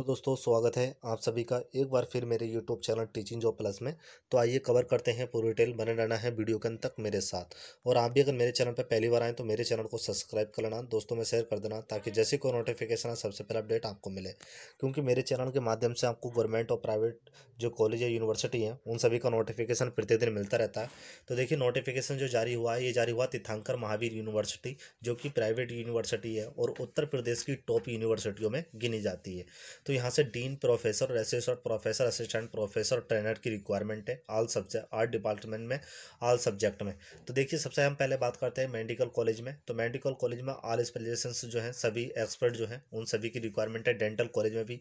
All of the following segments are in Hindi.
तो दोस्तों स्वागत है आप सभी का एक बार फिर मेरे YouTube channel teaching job plus में तो आइए कवर करते हैं पूरी डिटेल बने रहना है वीडियो के अंत तक मेरे साथ और आप भी अगर मेरे चैनल पर पहली बार आएँ तो मेरे चैनल को सब्सक्राइब कर लेना दोस्तों में शेयर कर देना ताकि जैसे कोई नोटिफिकेशन है सबसे पहले अपडेट आपको मिले क्योंकि मेरे चैनल के माध्यम से आपको गवर्नमेंट और प्राइवेट जो कॉलेज या यूनिवर्सिटी हैं उन सभी का नोटिफिकेशन प्रतिदिन मिलता रहता है तो देखिए नोटिफिकेशन जो जारी हुआ है ये जारी हुआ तीर्थांकर महावीर यूनिवर्सिटी जो कि प्राइवेट यूनिवर्सिटी है और उत्तर प्रदेश की टॉप यूनिवर्सिटियों में गिनी जाती है तो तो यहाँ से dean professor associate professor assistant professor trainer की रिक्वायरमेंट है आल सब्जेक्ट आर्ट डिपार्टमेंट में आल सब्जेक्ट में तो देखिए सबसे हम पहले बात करते हैं मेडिकल कॉलेज में तो मेडिकल कॉलेज में आल स्पेशन जो हैं सभी एक्सपर्ट जो हैं उन सभी की रिक्वायरमेंट है डेंटल कॉलेज में भी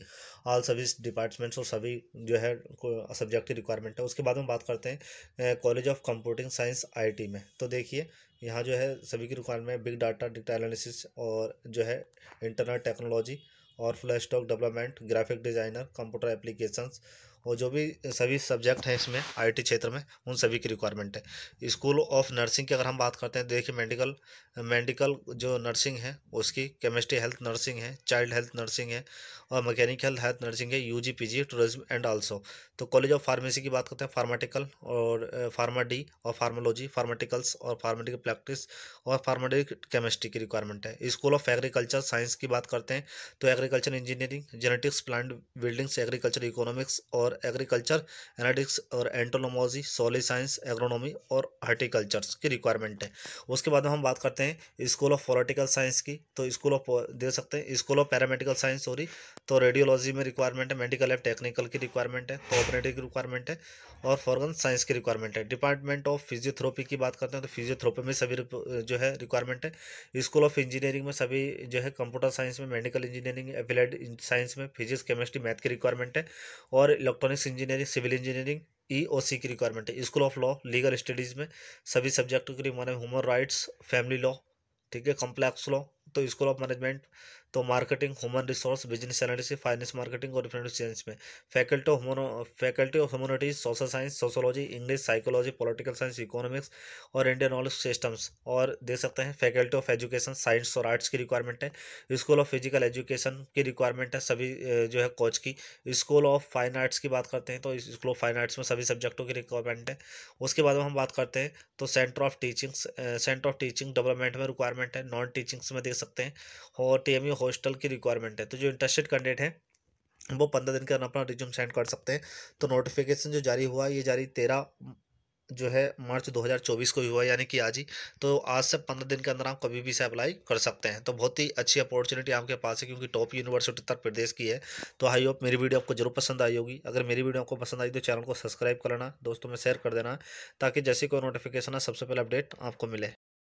आल सभी डिपार्टमेंट्स और सभी जो है सब्जेक्ट की रिक्वायरमेंट है उसके बाद हम बात करते हैं कॉलेज ऑफ कंप्यूटिंग साइंस आई में तो देखिए यहाँ जो है सभी की requirement big data data analysis और जो है इंटरनेट टेक्नोलॉजी और full stack development graphic designer computer applications और जो भी सभी सब्जेक्ट हैं इसमें आईटी क्षेत्र में उन सभी की रिक्वायरमेंट है स्कूल ऑफ नर्सिंग की अगर हम बात करते हैं तो देखिए मेडिकल मेडिकल जो नर्सिंग है उसकी केमिस्ट्री हेल्थ नर्सिंग है चाइल्ड हेल्थ नर्सिंग है और मैकेनिकल हेल्थ नर्सिंग है U G P G tourism and also तो कॉलेज ऑफ फार्मेसी की बात करते हैं फार्माटिकल और फार्मा डी और फार्मोलॉजी फार्माटिकल्स और फार्मेटिकल प्रैक्टिस और फार्मेटिक केमिस्ट्री की रिक्वायरमेंट है स्कूल ऑफ एग्रीकल्चर साइंस की बात करते हैं तो agriculture engineering genetics plant buildings agriculture economics और एग्रीकल्चर एनाटिक्स और एंटोनोमोजी सोलि साइंस एग्रोनॉमी और हार्टिकल्चर्स की रिक्वायरमेंट है उसके बाद हम बात करते हैं स्कूल ऑफ पोलिटिकल साइंस की तो स्कूल ऑफ दे सकते हैं school of paramedical science sorry तो रेडियोलॉजी में रिक्वायरमेंट है मेडिकल एंड टेक्निकल की रिक्वायरमेंट है कोऑपरेटिव तो की रिक्वायरमेंट है और फॉरगन साइंस की रिक्वायरमेंट है डिपार्टमेंट ऑफ फिजियोथेरेपी की बात करते हैं तो फिजियोथेरेपी में सभी जो है रिक्वायरमेंट है स्कूल ऑफ इंजीनियरिंग में सभी जो है कंप्यूटर साइंस में मेडिकल इंजीनियरिंग एप्लाइड साइंस में फिजिक्स केमिस्ट्री मैथ की रिक्वायरमेंट है और electronics engineering civil engineering E O C की रिक्वायरमेंट है school of law legal studies में सभी सब्जेक्ट की माने ह्यूमन राइट्स फैमिली लॉ ठीक है कॉम्प्लेक्स लॉ तो स्कूल ऑफ मैनेजमेंट तो marketing human resource business analysis finance marketing और डिफरेंट चेंज में faculty of faculty of humanities social science sociology English psychology political science economics और इंडियन नॉलेज सिस्टम्स और दे सकते हैं फैकल्टी ऑफ एजुकेशन साइंस और आर्ट्स की रिक्वायरमेंट है स्कूल ऑफ फिजिकल एजुकेशन की रिक्वायरमेंट है सभी जो है कोच की स्कूल ऑफ फाइन आर्ट्स की बात करते हैं तो स्कूल ऑफ फाइन आर्ट्स में सभी सब्जेक्टों की रिक्वायरमेंट है उसके बाद हम बात करते हैं तो centre of teachings centre of teaching development में रिक्वायरमेंट है नॉन टीचिंग्स में देख सकते हैं और टी हॉस्टल की रिक्वायरमेंट है तो जो इंटरेस्टेड कैंडिडेट हैं वो पंद्रह दिन के अंदर अपना रिज्यूम सेंड कर सकते हैं तो नोटिफिकेशन जो जारी हुआ ये जारी तेरह जो है मार्च 2024 को हुआ यानी कि आज ही तो आज से पंद्रह दिन के अंदर आप कभी भी इसे अप्लाई कर सकते हैं तो बहुत ही अच्छी अपॉर्चुनिटी आपके पास है क्योंकि टॉप यूनिवर्सिटी उत्तर प्रदेश की है तो आई होप मेरी वीडियो आपको जरूर पसंद आई होगी अगर मेरी वीडियो आपको पसंद आई तो चैनल को सब्सक्राइब करना दोस्तों में शेयर कर देना ताकि जैसे कोई नोटिफिकेशन है सबसे पहले अपडेट आपको मिले